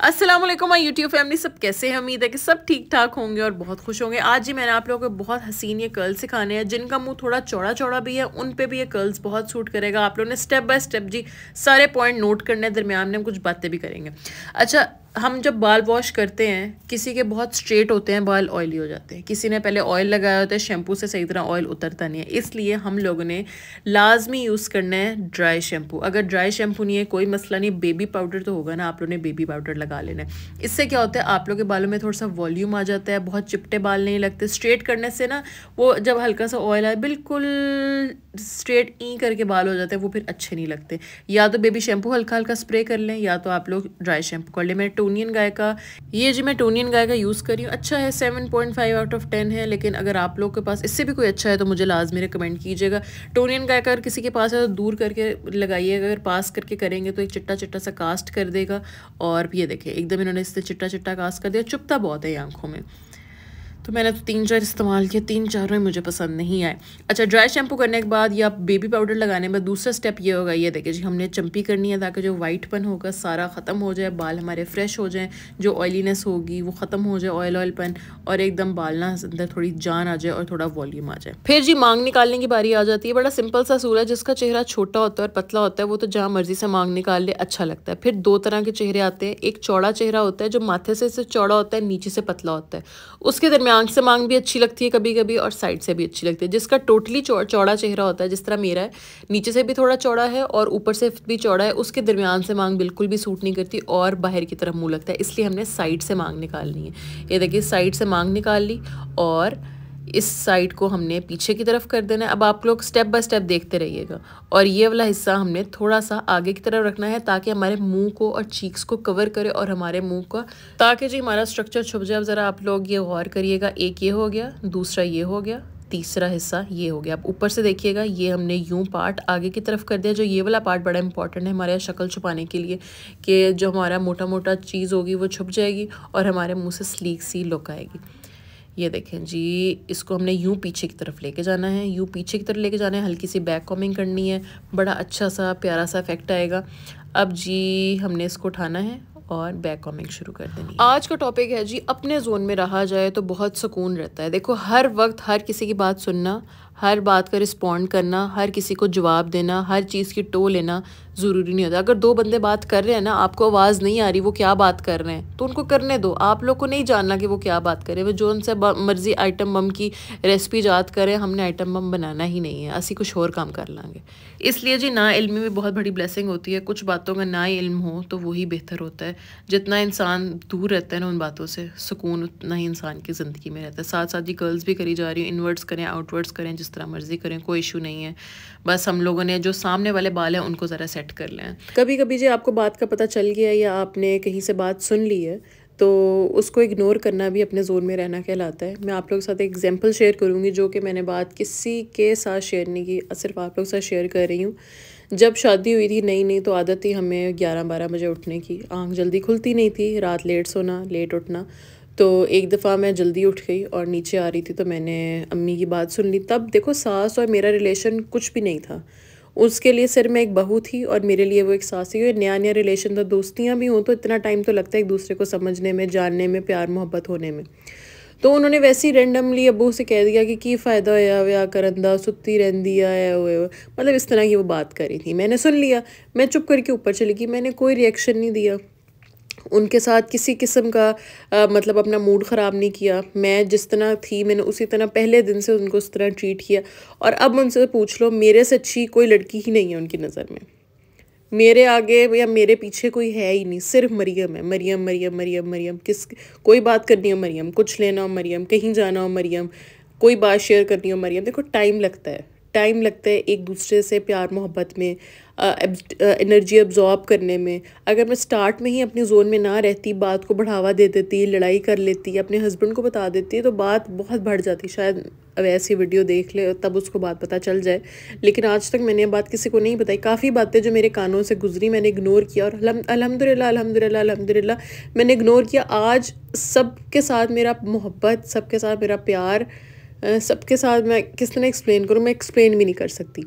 Aslam my YouTube family सब कैसे हैं उम्मीद है कि सब ठीक ठाक होंगे और बहुत खुश होंगे आज ही मैंने आप लोगों को बहुत हसीन ये कर्ल्स सिखाने हैं जिनका मुंह थोड़ा चौड़ा चौड़ा भी है उन पे भी ये कर्ल्स बहुत सूट करेगा आप लोगों ने स्टेप बाय स्टेप जी सारे पॉइंट नोट करने दरमियान में हम कुछ बातें भी करेंगे अच्छा हम जब बाल वॉश करते हैं किसी के बहुत स्ट्रेट होते हैं बाल ऑयली हो जाते हैं किसी ने पहले ऑयल लगाया होता है शैम्पू से सही तरह ऑयल उतरता नहीं है इसलिए हम लोगों ने लाजमी यूज़ करना है ड्राई शैम्पू अगर ड्राई शैम्पू नहीं है कोई मसला नहीं बेबी पाउडर तो होगा ना आप लोगों ने बेबी पाउडर लगा लेना है इससे क्या होता है आप लोग के बालों में थोड़ा सा वॉल्यूम आ जाता है बहुत चिपटे बाल नहीं लगते स्ट्रेट करने से ना वो जब हल्का सा ऑयल आए बिल्कुल स्ट्रेट ई करके बाल हो जाते हैं वो फिर अच्छे नहीं लगते या तो बेबी शैम्पू हल्का हल्का स्प्रे कर लें या तो आप लोग ड्राई शैम्पू कर लें मैं टोनियन गाय का ये जी मैं टोनियन गाय का यूज़ कर रही हूँ अच्छा है seven point five out of ten है लेकिन अगर आप लोग के पास इससे भी कोई अच्छा है तो मुझे लाजमी रिकमेंड कीजिएगा टोनियन गाय का अगर किसी के पास है तो दूर करके लगाइएगा अगर पास करके करेंगे तो एक चिट्टा चिट्टा सा कास्ट कर देगा और ये देखें एकदम इन्होंने इससे चिट्टा चिट्टा कास्ट कर दिया चुपता बहुत है ये आंखों में तो मैंने तो तीन चार इस्तेमाल किया तीन चार में मुझे पसंद नहीं आए अच्छा ड्राई शैम्पू करने के बाद या बेबी पाउडर लगाने में दूसरा स्टेप ये होगा ये देखिए जी हमने चम्पी करनी है ताकि जो वाइटपन होगा सारा ख़त्म हो जाए बाल हमारे फ्रेश हो जाएँ जो ऑयलीनेस होगी वो ख़त्म हो जाए ऑयल ऑयलपन और एकदम बाल ना अंदर थोड़ी जान आ जाए और थोड़ा वॉल्यूम आ जाए फिर जी मांग निकालने की बारी आ जाती है बड़ा सिंपल सा है जिसका चेहरा छोटा होता है और पतला होता है वो तो जहाँ मर्जी से मांग निकाल ले अच्छा लगता है फिर दो तरह के चेहरे आते हैं एक चौड़ा चेहरा होता है जो माथे से चौड़ा होता है नीचे से पतला होता है उसके दरमियान आंख से मांग भी अच्छी लगती है कभी कभी और साइड से भी अच्छी लगती है जिसका टोटली चौड़ा चेहरा होता है जिस तरह मेरा है नीचे से भी थोड़ा चौड़ा है और ऊपर से भी चौड़ा है उसके दरमियान से मांग बिल्कुल भी सूट नहीं करती और बाहर की तरफ मुँह लगता है इसलिए हमने साइड से मांग निकालनी है ये देखिए साइड से मांग निकाल ली और इस साइड को हमने पीछे की तरफ कर देना है अब आप लोग स्टेप बाय स्टेप देखते रहिएगा और ये वाला हिस्सा हमने थोड़ा सा आगे की तरफ रखना है ताकि हमारे मुंह को और चीक्स को कवर करे और हमारे मुंह का ताकि जी हमारा स्ट्रक्चर छुप जाए ज़रा आप लोग ये गौर करिएगा एक ये हो गया दूसरा ये हो गया तीसरा हिस्सा ये हो गया अब ऊपर से देखिएगा ये हमने यूँ पार्ट आगे की तरफ कर दिया जो ये वाला पार्ट बड़ा इंपॉर्टेंट है हमारे यहाँ शक्ल छुपाने के लिए कि जो हमारा मोटा मोटा चीज़ होगी वो छुप जाएगी और हमारे मुंह से स्लीक सी लुक आएगी ये देखें जी इसको हमने यूँ पीछे की तरफ लेके जाना है यूँ पीछे की तरफ लेके जाना है हल्की सी बैक कॉमिंग करनी है बड़ा अच्छा सा प्यारा सा इफेक्ट आएगा अब जी हमने इसको उठाना है और बैक कॉमिंग शुरू कर देनी आज का टॉपिक है जी अपने जोन में रहा जाए तो बहुत सुकून रहता है देखो हर वक्त हर किसी की बात सुनना हर बात का रिस्पॉन्ड करना हर किसी को जवाब देना हर चीज़ की टो लेना ज़रूरी नहीं होता अगर दो बंदे बात कर रहे हैं ना आपको आवाज़ नहीं आ रही वो क्या बात कर रहे हैं तो उनको करने दो आप लोग को नहीं जानना कि वो क्या बात कर रहे हैं जो उनसे मर्ज़ी आइटम बम की रेसिपी याद करें हमने आइटम बम बनाना ही नहीं है असी कुछ और काम कर लेंगे इसलिए जी ना इलमी में बहुत बड़ी ब्लेसिंग होती है कुछ बातों का ना इल्म हो तो वही बेहतर होता है जितना इंसान दूर रहता है ना उन बातों से सुकून उतना ही इंसान की ज़िंदगी में रहता है साथ साथ जी गर्ल्स भी करी जा रही हूँ इनवर्ड्स करें आउटवर्ड्स करें जिस तरह मर्जी करें कोई इशू नहीं है बस हम लोगों ने जो सामने वाले बाल हैं उनको ज़रा सेट कर लें कभी कभी जो आपको बात का पता चल गया या आपने कहीं से बात सुन ली है तो उसको इग्नोर करना भी अपने जोन में रहना कहलाता है मैं आप लोगों के साथ एग्जाम्पल शेयर करूँगी जो कि मैंने बात किसी के साथ शेयर नहीं की सिर्फ आप लोगों के साथ शेयर कर रही हूँ जब शादी हुई थी नई नई तो आदत थी हमें ग्यारह बारह बजे उठने की आँख जल्दी खुलती नहीं थी रात लेट सोना लेट उठना तो एक दफ़ा मैं जल्दी उठ गई और नीचे आ रही थी तो मैंने अम्मी की बात सुन ली तब देखो सास और मेरा रिलेशन कुछ भी नहीं था उसके लिए सिर मैं एक बहू थी और मेरे लिए वो एक सास थी नया नया रिलेशन था दोस्तियाँ भी हों तो इतना टाइम तो लगता है एक दूसरे को समझने में जानने में प्यार मोहब्बत होने में तो उन्होंने वैसे ही रेंडमली अबू से कह दिया कि की फ़ायदा होया व्या करंदा सुती रहती है मतलब इस तरह की वो बात करी थी मैंने सुन लिया मैं चुप करके ऊपर चली गई मैंने कोई रिएक्शन नहीं दिया उनके साथ किसी किस्म का आ, मतलब अपना मूड ख़राब नहीं किया मैं जिस तरह थी मैंने उसी तरह पहले दिन से उनको उस तरह ट्रीट किया और अब उनसे पूछ लो मेरे से अच्छी कोई लड़की ही नहीं है उनकी नज़र में मेरे आगे या मेरे पीछे कोई है ही नहीं सिर्फ मरियम है मरियम मरियम मरियम मरियम किस कोई बात करनी हो मरियम कुछ लेना हो मरियम कहीं जाना हो मरियम कोई बात शेयर करनी हो मरियम देखो टाइम लगता है टाइम लगता है एक दूसरे से प्यार मोहब्बत में एनर्जी अब्जॉर्ब करने में अगर मैं स्टार्ट में ही अपने जोन में ना रहती बात को बढ़ावा दे देती लड़ाई कर लेती अपने हस्बैंड को बता देती तो बात बहुत बढ़ जाती शायद अब ऐसी वीडियो देख ले तब उसको बात पता चल जाए लेकिन आज तक मैंने बात किसी को नहीं बताई काफ़ी बातें जो मेरे कानों से गुजरी मैंने इग्नोर किया और अलहमदिल्ला अलहमदिल्ला अलहमदिल्ला मैंने इग्नोर किया आज सब के साथ मेरा मोहब्बत सबके साथ मेरा प्यार सबके साथ मैं किस तरह एक्सप्लेन करूँ मैं एक्सप्लेन भी नहीं कर सकती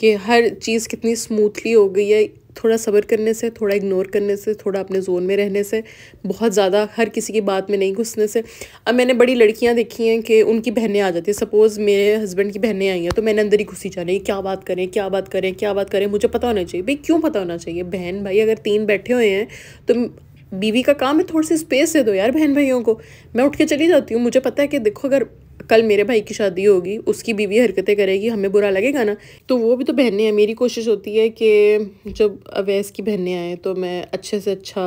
कि हर चीज़ कितनी स्मूथली हो गई है थोड़ा सब्र करने से थोड़ा इग्नोर करने से थोड़ा अपने जोन में रहने से बहुत ज़्यादा हर किसी की बात में नहीं घुसने से अब मैंने बड़ी लड़कियां देखी हैं कि उनकी बहनें आ जाती हैं सपोज़ मेरे हस्बैंड की बहनें आई हैं तो मैंने अंदर ही घुसी जा रही क्या बात करें क्या बात करें क्या बात करें मुझे पता होना चाहिए भाई क्यों पता होना चाहिए बहन भाई अगर तीन बैठे हुए हैं तो बीवी का काम है थोड़ी सी स्पेस दे दो यार बहन भाइयों को मैं उठ के चली जाती हूँ मुझे पता है कि देखो अगर कल मेरे भाई की शादी होगी उसकी बीवी हरकतें करेगी हमें बुरा लगेगा ना तो वो भी तो बहनें हैं मेरी कोशिश होती है कि जब अवैस की बहनें आएँ तो मैं अच्छे से अच्छा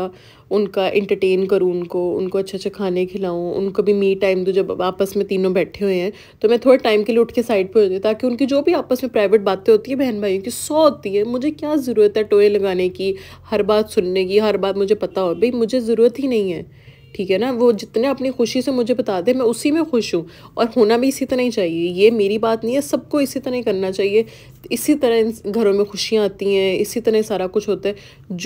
उनका इंटरटेन करूँ उनको उनको अच्छे अच्छे खाने खिलाऊँ उनको भी मी टाइम दूँ जब आपस में तीनों बैठे हुए हैं तो मैं थोड़ा टाइम के लिए उठ के साइड पर हो जाती ताकि उनकी जो भी आपस में प्राइवेट बातें होती है बहन भाइयों की सौ होती है मुझे क्या ज़रूरत है टोए लगाने की हर बात सुनने की हर बात मुझे पता हो भाई मुझे ज़रूरत ही नहीं है ठीक है ना वो जितने अपनी खुशी से मुझे बता दे मैं उसी में खुश हूँ और होना भी इसी तरह ही चाहिए ये मेरी बात नहीं है सबको इसी तरह ही करना चाहिए इसी तरह घरों में खुशियाँ आती हैं इसी तरह सारा कुछ होता है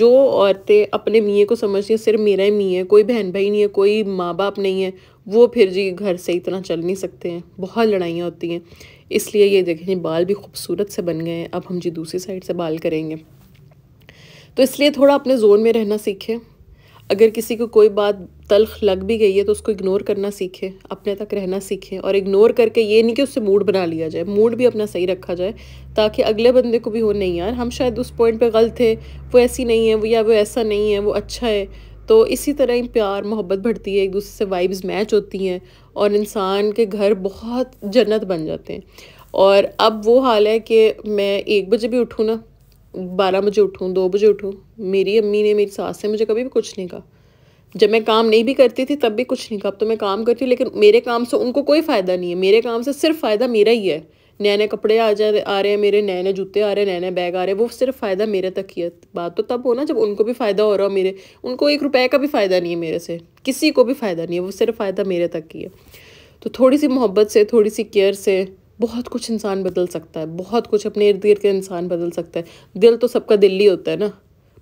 जो औरतें अपने मियाँ को समझती हैं सिर्फ मेरा ही मियाँ है कोई बहन भाई नहीं है कोई माँ बाप नहीं है वो फिर जी घर से तरह चल नहीं सकते हैं बहुत लड़ाइयाँ होती हैं इसलिए ये देखें बाल भी खूबसूरत से बन गए हैं अब हम जी दूसरी साइड से बाल करेंगे तो इसलिए थोड़ा अपने जोन में रहना सीखें अगर किसी को कोई बात तलख लग भी गई है तो उसको इग्नोर करना सीखें अपने तक रहना सीखें और इग्नोर करके ये नहीं कि उससे मूड बना लिया जाए मूड भी अपना सही रखा जाए ताकि अगले बंदे को भी हो नहीं यार हम शायद उस पॉइंट पे गलत थे वो ऐसी नहीं है वो या वो ऐसा नहीं है वो अच्छा है तो इसी तरह ही प्यार मोहब्बत बढ़ती है एक दूसरे से वाइब्स मैच होती हैं और इंसान के घर बहुत जन्नत बन जाते हैं और अब वो हाल है कि मैं एक बजे भी उठूँ ना बारह बजे उठूँ दो बजे उठूँ मेरी अम्मी ने मेरी सास ने मुझे कभी भी कुछ नहीं कहा जब मैं काम नहीं भी करती थी तब भी कुछ नहीं कहा अब तो मैं काम करती हूँ लेकिन मेरे काम से उनको कोई फ़ायदा नहीं है मेरे काम से सिर्फ फ़ायदा मेरा ही है नए नए कपड़े आ जा आ रहे हैं मेरे नए नए जूते आ रहे हैं नए नए बैग आ रहे हैं वो सिर्फ फ़ायदा मेरे तक ही है बात तो तब हो ना जब उनको भी फ़ायदा हो रहा हो मेरे उनको एक रुपए का भी फ़ायदा नहीं है मेरे से किसी को भी फ़ायदा नहीं है वो सिर्फ फ़ायदा मेरे तक ही है तो थोड़ी सी मोहब्बत से थोड़ी सी केयर से बहुत कुछ इंसान बदल सकता है बहुत कुछ अपने इर्द गिर्द का इंसान बदल सकता है दिल तो सबका दिल ही होता है ना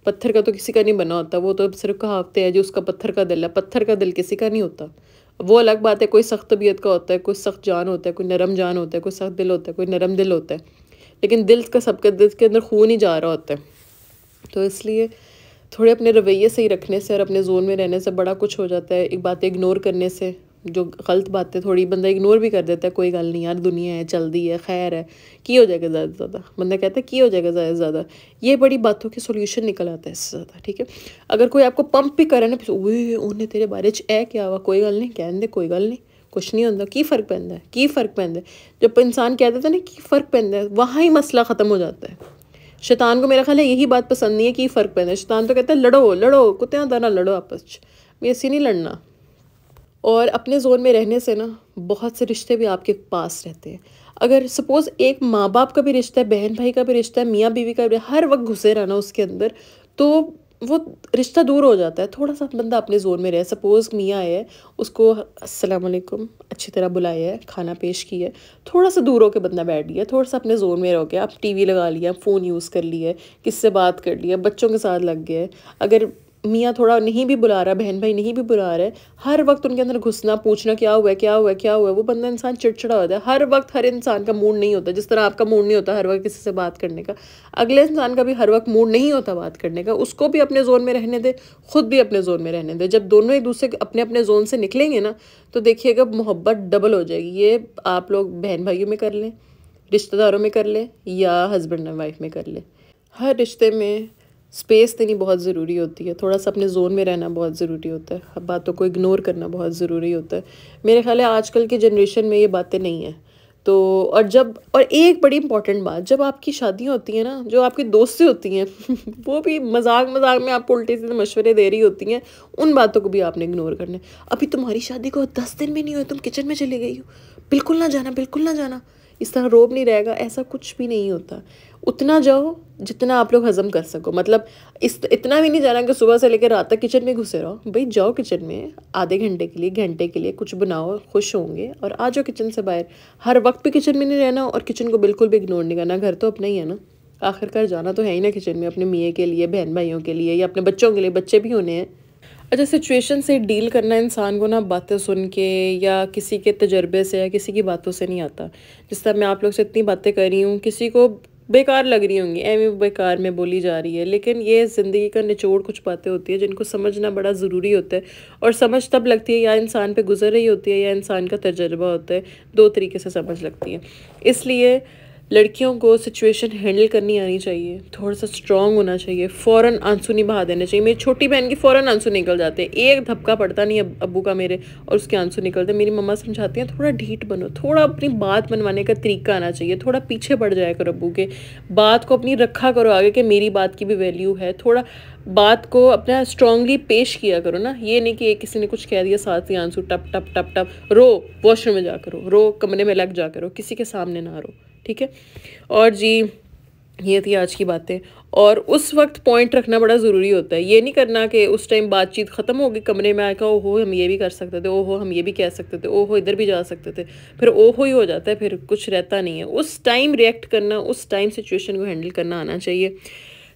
पत्थर का तो किसी का नहीं बना होता वो तो सिर्फ कहावते हैं जो उसका पत्थर का दिल है पत्थर का दिल किसी का नहीं होता वो अलग बात है कोई सख्त तबीयत का होता है कोई सख्त जान होता है कोई नरम जान होता है कोई सख्त दिल होता है कोई नरम दिल होता है लेकिन दिल का सबके दिल के अंदर खून ही जा रहा होता है तो इसलिए थोड़े अपने रवैये सही रखने से और अपने जोन में रहने से बड़ा कुछ हो जाता है एक बातें इग्नोर करने से जो गलत बातें थोड़ी बंदा इग्नोर भी कर देता है कोई गल नहीं यार दुनिया है चलती है खैर है की हो जाएगा ज़्यादा से ज़्यादा बंदा कहता है की हो जाएगा ज़्यादा से ज़्यादा ये बड़ी बातों के सोल्यूशन निकल आता है इससे ज़्यादा ठीक है अगर कोई आपको पंप भी करे ना वे उन्हें तेरे बारे च है क्या हुआ कोई गल नहीं कहने दे कोई गल नहीं कुछ नहीं होता की फर्क पैदा की फर्क पैदा जब इंसान कह देता है ना कि फर्क पैदा वहाँ ही मसला ख़त्म हो जाता है शैतान को मेरा ख्याल है यही बात पसंद नहीं है कि फ़र्क पैदा शैतान तो कहता है लड़ो लड़ो कुत्तियाँ दाना लड़ो आपस में ऐसे नहीं लड़ना और अपने जोन में रहने से ना बहुत से रिश्ते भी आपके पास रहते हैं अगर सपोज़ एक माँ बाप का भी रिश्ता है बहन भाई का भी रिश्ता है मियाँ बीवी का भी हर वक्त घुसे रहना उसके अंदर तो वो रिश्ता दूर हो जाता है थोड़ा सा बंदा अपने जोन में रहे सपोज़ मियाँ है उसको अस्सलाम वालेकुम अच्छी तरह बुलाया है खाना पेश किया है थोड़ा सा दूर होकर बंदा बैठ गया थोड़ा सा अपने जोन में रह गया आप टीवी लगा लिया फ़ोन यूज़ कर लिया किससे बात कर लिया बच्चों के साथ लग गए अगर मियाँ थोड़ा नहीं भी बुला रहा बहन भाई नहीं भी बुला रहे हर वक्त उनके अंदर घुसना पूछना क्या हुआ क्या हुआ क्या हुआ वो बंदा इंसान चिड़चिड़ा होता है हर वक्त हर इंसान का मूड नहीं होता जिस तरह आपका मूड नहीं होता हर वक्त किसी से बात करने का अगले इंसान का भी हर वक्त मूड नहीं होता बात करने का उसको भी अपने जोन में रहने दे खुद भी अपने जोन में रहने दे जब दोनों एक दूसरे अपने अपने जोन से निकलेंगे ना तो देखिएगा मोहब्बत डबल हो जाएगी ये आप लोग बहन भाइयों में कर लें रिश्तेदारों में कर लें या हस्बैंड एंड वाइफ में कर लें हर रिश्ते में स्पेस देनी बहुत ज़रूरी होती है थोड़ा सा अपने जोन में रहना बहुत ज़रूरी होता है बातों को इग्नोर करना बहुत ज़रूरी होता है मेरे ख्याल है आजकल के जनरेशन में ये बातें नहीं हैं तो और जब और एक बड़ी इंपॉर्टेंट बात जब आपकी शादियाँ होती हैं ना जो आपकी दोस्तें होती हैं वो भी मजाक मजाक में आपको उल्टे से मशवरे दे रही होती हैं उन बातों को भी आपने इग्नोर करना है अभी तुम्हारी शादी को दस दिन भी नहीं हुए तुम किचन में चली गई हो बिल्कुल ना जाना बिल्कुल ना जाना इस तरह रोब नहीं रहेगा ऐसा कुछ भी नहीं होता उतना जाओ जितना आप लोग हज़म कर सको मतलब इस इतना भी नहीं जाना कि सुबह से लेकर रात तक किचन में घुसे रहो भाई जाओ किचन में आधे घंटे के लिए घंटे के लिए कुछ बनाओ खुश होंगे और आ जाओ किचन से बाहर हर वक्त भी किचन में नहीं रहना और किचन को बिल्कुल भी इग्नोर नहीं करना घर तो अपना ही है ना आखिरकार जाना तो है ही ना किचन में अपने मियाँ के लिए बहन भाइयों के लिए या अपने बच्चों के लिए बच्चे भी होने हैं अच्छा सिचुएशन से डील करना इंसान को ना बातें सुन के या किसी के तजर्बे से या किसी की बातों से नहीं आता जिस तरह मैं आप लोग से इतनी बातें कर रही हूँ किसी को बेकार लग रही होंगी एम बेकार में बोली जा रही है लेकिन ये ज़िंदगी का निचोड़ कुछ बातें होती है जिनको समझना बड़ा ज़रूरी होता है और समझ तब लगती है या इंसान पे गुजर रही होती है या इंसान का तजर्बा होता है दो तरीके से समझ लगती है इसलिए लड़कियों को सिचुएशन हैंडल करनी आनी चाहिए थोड़ा सा स्ट्रांग होना चाहिए फ़ौर आंसू नहीं बहा देने चाहिए मेरी छोटी बहन के फ़ौर आंसू निकल जाते हैं एक धपका पड़ता नहीं अब अबू का मेरे और उसके आंसू निकलते मेरी मम्मा समझाती हैं थोड़ा ढीठ बनो थोड़ा अपनी बात बनवाने का तरीका आना चाहिए थोड़ा पीछे पड़ जाया करो अबू के बात को अपनी रखा करो आगे कि मेरी बात की भी वैल्यू है थोड़ा बात को अपना स्ट्रांगली पेश किया करो ना ये नहीं कि किसी ने कुछ कह दिया साथ ही आंसू टप टप टप टप रो वॉशरूम में जा करो रो कमरे में लग जा करो किसी के सामने ना रो ठीक है और जी ये थी आज की बातें और उस वक्त पॉइंट रखना बड़ा ज़रूरी होता है ये नहीं करना कि उस टाइम बातचीत ख़त्म होगी कमरे में आकर ओहो हम ये भी कर सकते थे ओहो हम ये भी कह सकते थे ओहो इधर भी जा सकते थे फिर ओहो ही हो जाता है फिर कुछ रहता नहीं है उस टाइम रिएक्ट करना उस टाइम सिचुएशन को हैंडल करना आना चाहिए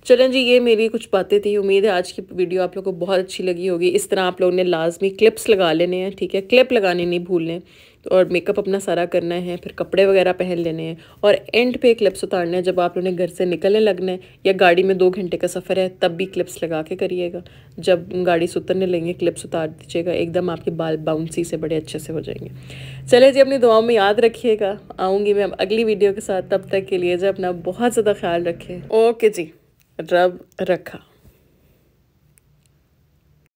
चलें जी ये मेरी कुछ बातें थी उम्मीद है आज की वीडियो आप लोग को बहुत अच्छी लगी होगी इस तरह आप लोगों ने लाजमी क्लिप्स लगा लेने हैं ठीक है क्लिप लगाने नहीं भूलने और मेकअप अपना सारा करना है फिर कपड़े वगैरह पहन लेने हैं और एंड पे क्लिप्स उतारना है जब आप उन्हें घर से निकलने लगना है या गाड़ी में दो घंटे का सफ़र है तब भी क्लिप्स लगा के करिएगा जब गाड़ी से उतरने क्लिप्स उतार दीजिएगा एकदम आपके बाल बाउंसी से बड़े अच्छे से हो जाएंगे चले जी अपनी दुआओं में याद रखिएगा आऊँगी मैं अगली वीडियो के साथ तब तक के लिए जब अपना बहुत ज़्यादा ख्याल रखें ओके जी रब रखा